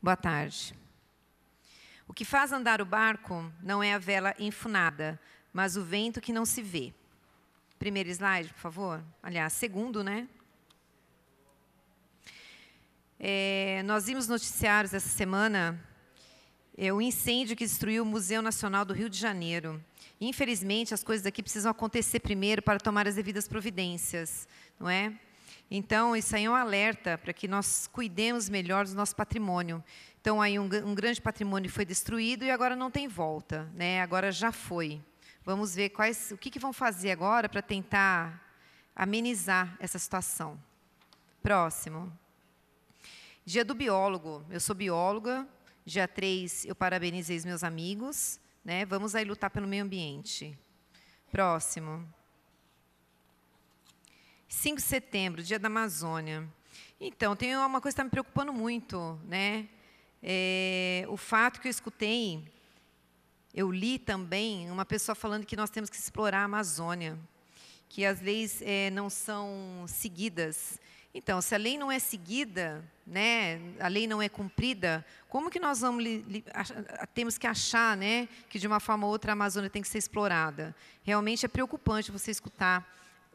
Boa tarde. O que faz andar o barco não é a vela enfunada, mas o vento que não se vê. Primeiro slide, por favor. Aliás, segundo, né? É, nós vimos noticiários essa semana é, o incêndio que destruiu o Museu Nacional do Rio de Janeiro. Infelizmente, as coisas aqui precisam acontecer primeiro para tomar as devidas providências, não é? Então, isso aí é um alerta para que nós cuidemos melhor do nosso patrimônio. Então, aí um, um grande patrimônio foi destruído e agora não tem volta, né? agora já foi. Vamos ver quais, o que, que vão fazer agora para tentar amenizar essa situação. Próximo. Dia do biólogo. Eu sou bióloga. Dia 3, eu parabenizei os meus amigos. Né? Vamos aí lutar pelo meio ambiente. Próximo. 5 de setembro, Dia da Amazônia. Então, tem uma coisa que está me preocupando muito, né? É, o fato que eu escutei, eu li também uma pessoa falando que nós temos que explorar a Amazônia, que as leis é, não são seguidas. Então, se a lei não é seguida, né, a lei não é cumprida, como que nós vamos temos que achar, né, que de uma forma ou outra a Amazônia tem que ser explorada? Realmente é preocupante você escutar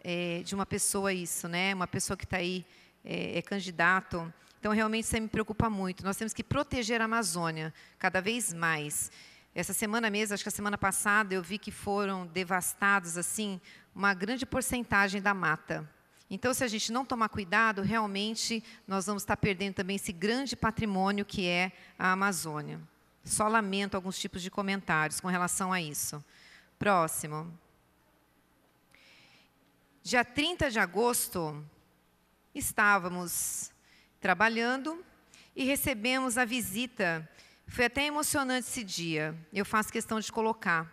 é, de uma pessoa isso, né? Uma pessoa que está aí é, é candidato. Então, realmente, isso me preocupa muito. Nós temos que proteger a Amazônia cada vez mais. Essa semana mesmo, acho que a semana passada, eu vi que foram devastados assim uma grande porcentagem da mata. Então, se a gente não tomar cuidado, realmente nós vamos estar perdendo também esse grande patrimônio que é a Amazônia. Só lamento alguns tipos de comentários com relação a isso. Próximo. Dia 30 de agosto, estávamos trabalhando e recebemos a visita. Foi até emocionante esse dia, eu faço questão de colocar.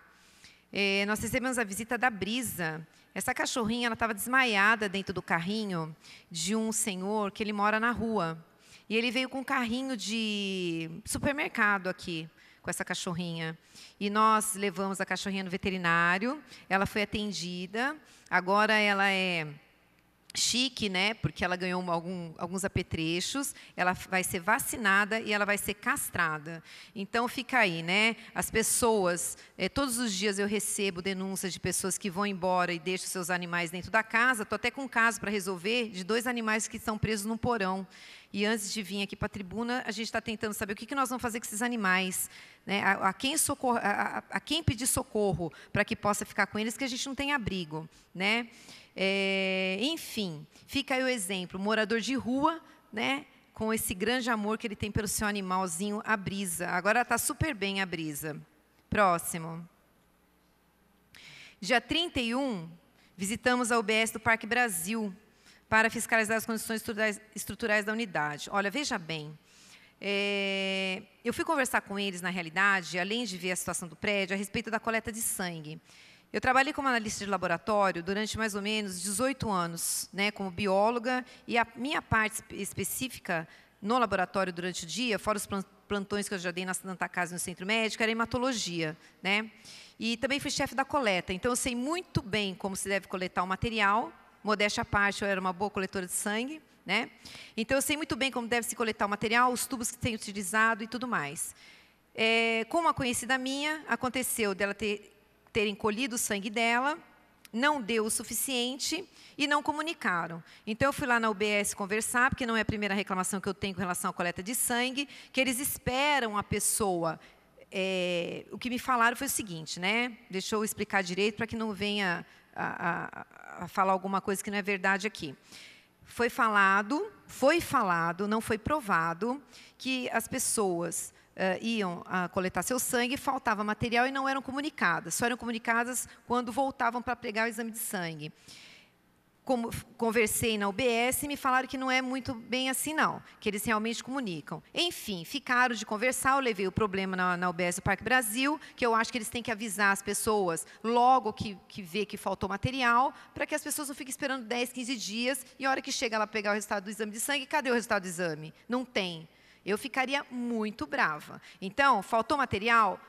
É, nós recebemos a visita da Brisa. Essa cachorrinha ela estava desmaiada dentro do carrinho de um senhor que ele mora na rua. E ele veio com um carrinho de supermercado aqui com essa cachorrinha. E nós levamos a cachorrinha no veterinário, ela foi atendida, agora ela é chique, né? Porque ela ganhou algum, alguns apetrechos, ela vai ser vacinada e ela vai ser castrada. Então fica aí, né? As pessoas, eh, todos os dias eu recebo denúncias de pessoas que vão embora e deixam seus animais dentro da casa. Estou até com um caso para resolver de dois animais que estão presos num porão. E antes de vir aqui para a tribuna, a gente está tentando saber o que, que nós vamos fazer com esses animais, né? a, a, quem socorro, a, a, quem pedir socorro para que possa ficar com eles, que a gente não tem abrigo. Né? É, enfim, fica aí o exemplo: morador de rua, né? com esse grande amor que ele tem pelo seu animalzinho, a brisa. Agora está super bem a brisa. Próximo. Dia 31, visitamos a UBS do Parque Brasil para fiscalizar as condições estruturais, estruturais da unidade. Olha, veja bem, é, eu fui conversar com eles, na realidade, além de ver a situação do prédio, a respeito da coleta de sangue. Eu trabalhei como analista de laboratório durante mais ou menos 18 anos, né, como bióloga, e a minha parte específica no laboratório durante o dia, fora os plantões que eu já dei na Santa Casa no Centro Médico, era hematologia, né? E também fui chefe da coleta, então eu sei muito bem como se deve coletar o material Modéstia à parte, eu era uma boa coletora de sangue, né? Então eu sei muito bem como deve se coletar o material, os tubos que tem utilizado e tudo mais. É, com uma conhecida minha, aconteceu dela ter, ter encolhido o sangue dela, não deu o suficiente e não comunicaram. Então, eu fui lá na UBS conversar, porque não é a primeira reclamação que eu tenho com relação à coleta de sangue, que eles esperam a pessoa. É, o que me falaram foi o seguinte, né? Deixa eu explicar direito para que não venha a, a, falar alguma coisa que não é verdade aqui. Foi falado, foi falado, não foi provado, que as pessoas Uh, iam uh, coletar seu sangue, faltava material e não eram comunicadas. Só eram comunicadas quando voltavam para pegar o exame de sangue conversei na UBS e me falaram que não é muito bem assim, não, que eles realmente comunicam. Enfim, ficaram de conversar, eu levei o problema na, na UBS do Parque Brasil, que eu acho que eles têm que avisar as pessoas logo que, que vê que faltou material, para que as pessoas não fiquem esperando 10, 15 dias e a hora que chega lá pegar o resultado do exame de sangue, cadê o resultado do exame? Não tem. Eu ficaria muito brava. Então, faltou material?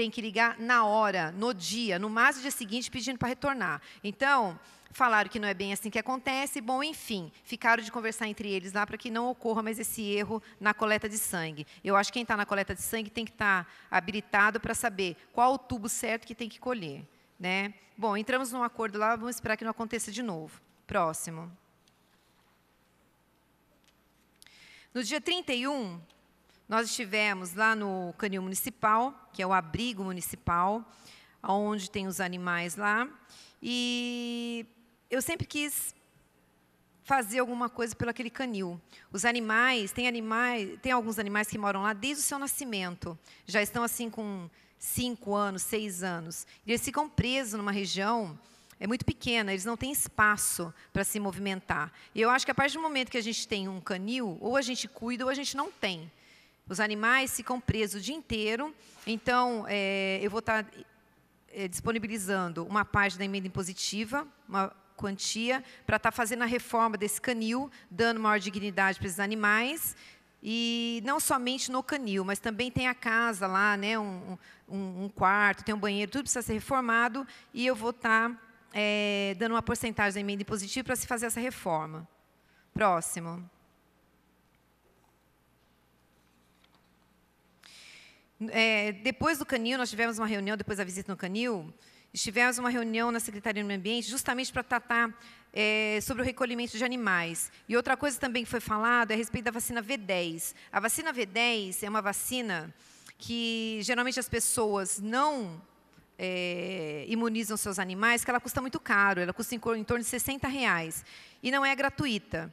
tem que ligar na hora, no dia, no mais dia seguinte, pedindo para retornar. Então, falaram que não é bem assim que acontece, bom, enfim, ficaram de conversar entre eles lá para que não ocorra mais esse erro na coleta de sangue. Eu acho que quem está na coleta de sangue tem que estar tá habilitado para saber qual o tubo certo que tem que colher. Né? Bom, entramos num acordo lá, vamos esperar que não aconteça de novo. Próximo. No dia 31, nós estivemos lá no Canil Municipal, que é o abrigo municipal, onde tem os animais lá. E eu sempre quis fazer alguma coisa pelo aquele canil. Os animais, tem animais, tem alguns animais que moram lá desde o seu nascimento. Já estão assim com cinco anos, seis anos. E eles ficam presos numa região é muito pequena, eles não têm espaço para se movimentar. E eu acho que a partir do momento que a gente tem um canil, ou a gente cuida ou a gente não tem. Os animais ficam presos o dia inteiro, então é, eu vou estar é, disponibilizando uma página da emenda impositiva, uma quantia, para estar tá fazendo a reforma desse canil, dando maior dignidade para esses animais, e não somente no canil, mas também tem a casa lá, né, um, um, um quarto, tem um banheiro, tudo precisa ser reformado, e eu vou estar é, dando uma porcentagem da emenda impositiva para se fazer essa reforma. Próximo. É, depois do Canil, nós tivemos uma reunião, depois da visita no Canil, tivemos uma reunião na Secretaria do Meio Ambiente justamente para tratar é, sobre o recolhimento de animais. E outra coisa também que foi falado é a respeito da vacina V10. A vacina V10 é uma vacina que geralmente as pessoas não é, imunizam seus animais, que ela custa muito caro, ela custa em, em torno de 60 reais e não é gratuita.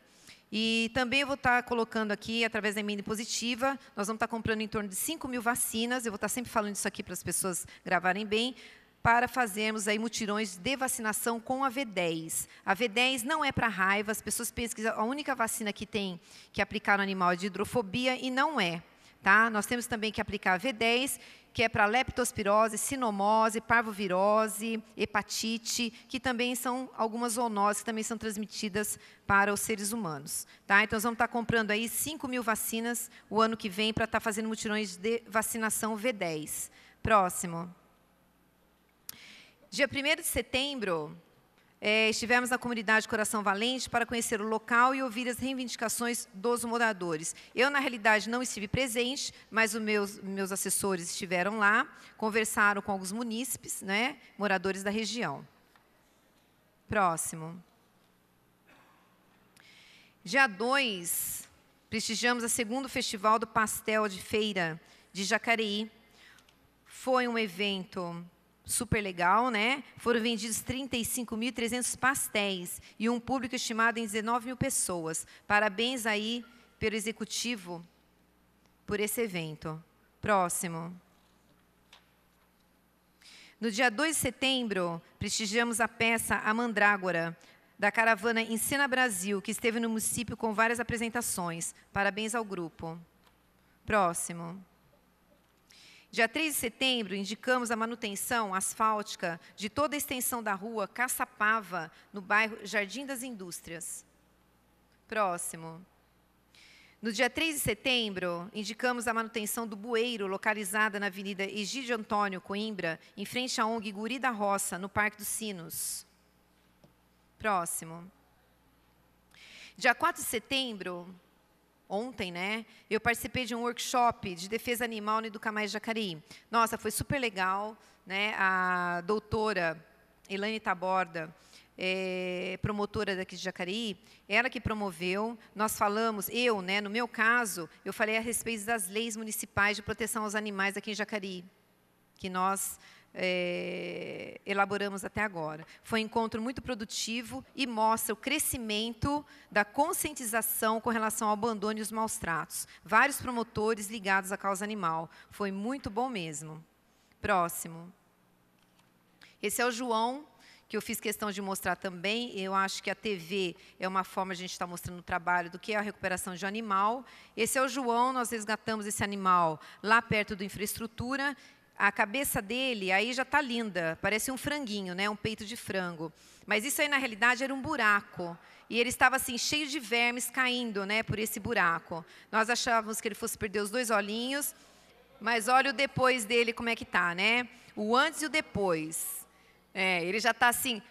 E também eu vou estar tá colocando aqui, através da emenda positiva, nós vamos estar tá comprando em torno de 5 mil vacinas, eu vou estar tá sempre falando isso aqui para as pessoas gravarem bem, para fazermos aí mutirões de vacinação com a V10. A V10 não é para raiva, as pessoas pensam que a única vacina que tem que aplicar no animal é de hidrofobia, e não é. Tá? Nós temos também que aplicar V10, que é para leptospirose, sinomose, parvovirose, hepatite, que também são algumas zoonoses que também são transmitidas para os seres humanos. Tá? Então, nós vamos estar tá comprando aí 5 mil vacinas o ano que vem para estar tá fazendo mutirões de vacinação V10. Próximo. Dia 1 de setembro, é, estivemos na comunidade Coração Valente para conhecer o local e ouvir as reivindicações dos moradores. Eu, na realidade, não estive presente, mas os meus, meus assessores estiveram lá, conversaram com alguns munícipes, né, moradores da região. Próximo. Dia 2, prestigiamos o segundo Festival do Pastel de Feira de Jacareí. Foi um evento super legal, né? Foram vendidos 35.300 pastéis e um público estimado em 19 mil pessoas. Parabéns aí pelo executivo por esse evento. Próximo. No dia 2 de setembro, prestigiamos a peça A Mandrágora, da caravana Ensina Brasil, que esteve no município com várias apresentações. Parabéns ao grupo. Próximo. Dia 3 de setembro, indicamos a manutenção asfáltica de toda a extensão da rua Caçapava, no bairro Jardim das Indústrias. Próximo. No dia 3 de setembro, indicamos a manutenção do bueiro localizada na Avenida Egídio Antônio Coimbra, em frente à ONG Guri da Roça, no Parque dos Sinos. Próximo. Dia 4 de setembro, ontem, né? Eu participei de um workshop de defesa animal no Educamais Jacareí. Nossa, foi super legal, né? A doutora Elaine Taborda, é, promotora daqui de Jacareí, ela que promoveu. Nós falamos, eu, né? No meu caso, eu falei a respeito das leis municipais de proteção aos animais aqui em Jacareí que nós é, elaboramos até agora. Foi um encontro muito produtivo e mostra o crescimento da conscientização com relação ao abandono e os maus tratos. Vários promotores ligados à causa animal. Foi muito bom mesmo. Próximo. Esse é o João, que eu fiz questão de mostrar também. Eu acho que a TV é uma forma de a gente estar mostrando o trabalho do que é a recuperação de um animal. Esse é o João, nós resgatamos esse animal lá perto do infraestrutura a cabeça dele aí já está linda, parece um franguinho, né? um peito de frango. Mas isso aí, na realidade, era um buraco. E ele estava assim, cheio de vermes caindo né, por esse buraco. Nós achávamos que ele fosse perder os dois olhinhos, mas olha o depois dele como é que tá, né? O antes e o depois. É, ele já está assim,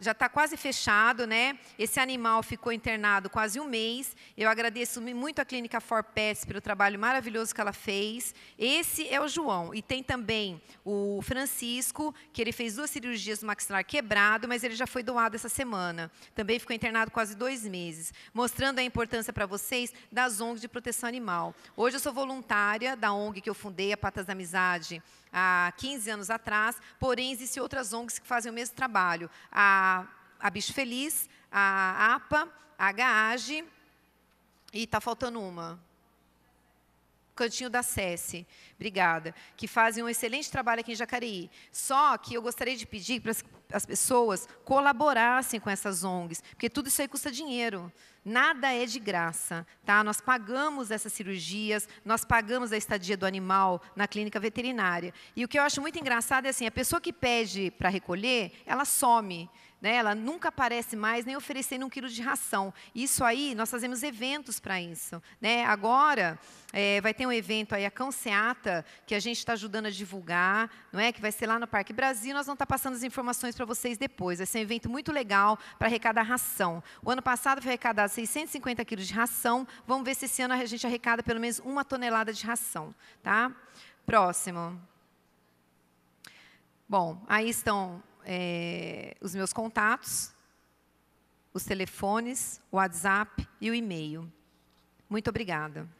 já está quase fechado, né? Esse animal ficou internado quase um mês. Eu agradeço muito à Clínica For Pets pelo trabalho maravilhoso que ela fez. Esse é o João. E tem também o Francisco, que ele fez duas cirurgias do maxilar quebrado, mas ele já foi doado essa semana. Também ficou internado quase dois meses. Mostrando a importância para vocês das ONGs de proteção animal. Hoje eu sou voluntária da ONG que eu fundei, a Patas da Amizade, há 15 anos atrás. Porém, existem outras ONGs que fazem o mesmo trabalho. A, a Bicho Feliz, a APA, a HAGE e está faltando uma. Cantinho da SESI, obrigada, que fazem um excelente trabalho aqui em Jacareí. Só que eu gostaria de pedir para as pessoas colaborassem com essas ONGs, porque tudo isso aí custa dinheiro. Nada é de graça, tá? Nós pagamos essas cirurgias, nós pagamos a estadia do animal na clínica veterinária. E o que eu acho muito engraçado é assim, a pessoa que pede para recolher, ela some. Né, ela nunca aparece mais nem oferecendo um quilo de ração. Isso aí, nós fazemos eventos para isso. Né? Agora, é, vai ter um evento aí, a Seata, que a gente está ajudando a divulgar, não é? que vai ser lá no Parque Brasil, nós vamos estar tá passando as informações para vocês depois. Vai ser um evento muito legal para arrecadar ração. O ano passado foi arrecadar 650 quilos de ração. Vamos ver se esse ano a gente arrecada pelo menos uma tonelada de ração. Tá? Próximo. Bom, aí estão é, os meus contatos, os telefones, o WhatsApp e o e-mail. Muito obrigada.